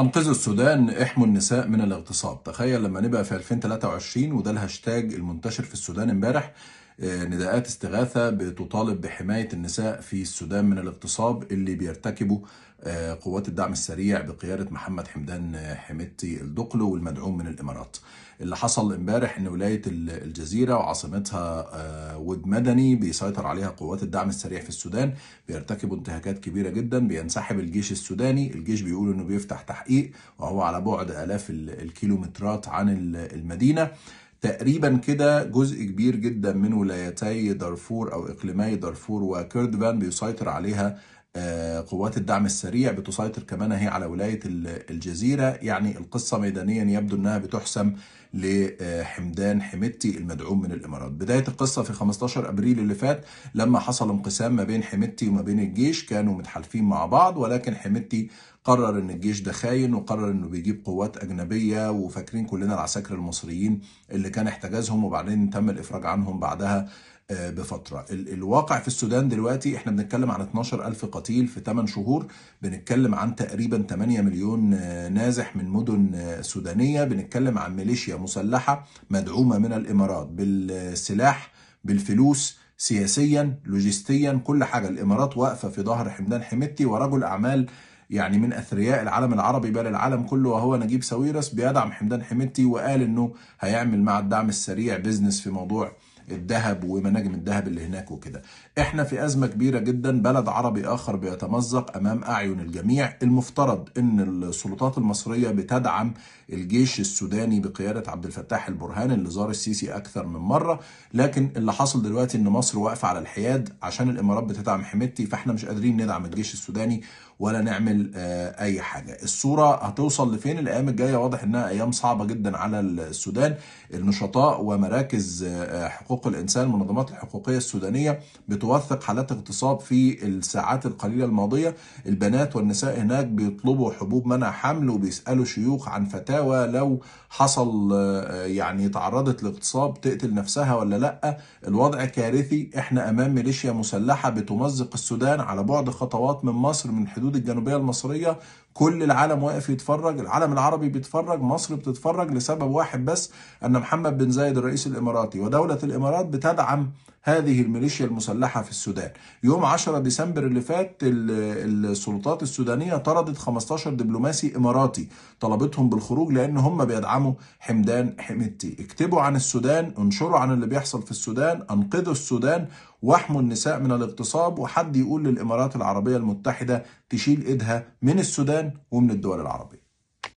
انقذوا السودان احموا النساء من الاغتصاب تخيل لما نبقى في 2023 وده الهاشتاج المنتشر في السودان امبارح آه، نداءات استغاثة بتطالب بحماية النساء في السودان من الاغتصاب اللي بيرتكبه آه، قوات الدعم السريع بقيادة محمد حمدان آه، حمدتي الدقلو والمدعوم من الإمارات اللي حصل امبارح ان ولاية الجزيرة وعاصمتها ود مدني بيسيطر عليها قوات الدعم السريع في السودان بيرتكبوا انتهاكات كبيرة جدا بينسحب الجيش السوداني الجيش بيقول انه بيفتح تحقيق وهو على بعد الاف الكيلومترات عن المدينة تقريبا كده جزء كبير جدا من ولايتي دارفور او اقليمي دارفور وكردفان بيسيطر عليها آه، قوات الدعم السريع بتسيطر كمان هي على ولاية الجزيرة يعني القصة ميدانيا يبدو أنها بتحسم لحمدان حميدتي المدعوم من الإمارات بداية القصة في 15 أبريل اللي فات لما حصل انقسام ما بين حميدتي وما بين الجيش كانوا متحالفين مع بعض ولكن حميدتي قرر ان الجيش ده خاين وقرر انه بيجيب قوات اجنبيه وفاكرين كلنا العساكر المصريين اللي كان احتجازهم وبعدين تم الافراج عنهم بعدها آه، بفترة الواقع في السودان دلوقتي احنا بنتكلم عن 12 ألف قتيل في 8 شهور بنتكلم عن تقريبا 8 مليون آه، نازح من مدن آه، سودانية بنتكلم عن ميليشيا مسلحة مدعومة من الإمارات بالسلاح بالفلوس سياسيا لوجستيا كل حاجة الإمارات واقفة في ظهر حمدان حمدتي ورجل أعمال يعني من اثرياء العالم العربي بل العالم كله وهو نجيب ساويرس بيدعم حمدان حميدتي وقال انه هيعمل مع الدعم السريع بيزنس في موضوع الذهب ومناجم الذهب اللي هناك وكده احنا في ازمه كبيره جدا بلد عربي اخر بيتمزق امام اعين الجميع المفترض ان السلطات المصريه بتدعم الجيش السوداني بقياده عبد الفتاح البرهان اللي زار السيسي اكثر من مره لكن اللي حصل دلوقتي ان مصر واقفه على الحياد عشان الامارات بتدعم حميدتي فاحنا مش قادرين ندعم الجيش السوداني ولا نعمل آه، اي حاجه الصوره هتوصل لفين الايام الجايه واضح انها ايام صعبه جدا على السودان النشطاء ومراكز آه، حقوق حقوق الإنسان المنظمات الحقوقية السودانية بتوثق حالات اغتصاب في الساعات القليلة الماضية البنات والنساء هناك بيطلبوا حبوب منع حمل وبيسألوا شيوخ عن فتاوى لو حصل آه، يعني تعرضت لاغتصاب تقتل نفسها ولا لأ الوضع كارثي احنا أمام ميليشيا مسلحة بتمزق السودان على بعد خطوات من مصر من الحدود الجنوبية المصرية كل العالم واقف يتفرج العالم العربي بيتفرج مصر بتتفرج لسبب واحد بس أن محمد بن زايد الرئيس الإماراتي ودولة الإمارات الامارات بتدعم هذه الميليشيا المسلحه في السودان يوم 10 ديسمبر اللي فات السلطات السودانيه طردت 15 دبلوماسي اماراتي طلبتهم بالخروج لان هم بيدعموا حمدان حميدتي اكتبوا عن السودان انشروا عن اللي بيحصل في السودان انقذوا السودان واحموا النساء من الاغتصاب وحد يقول للامارات العربيه المتحده تشيل ايدها من السودان ومن الدول العربيه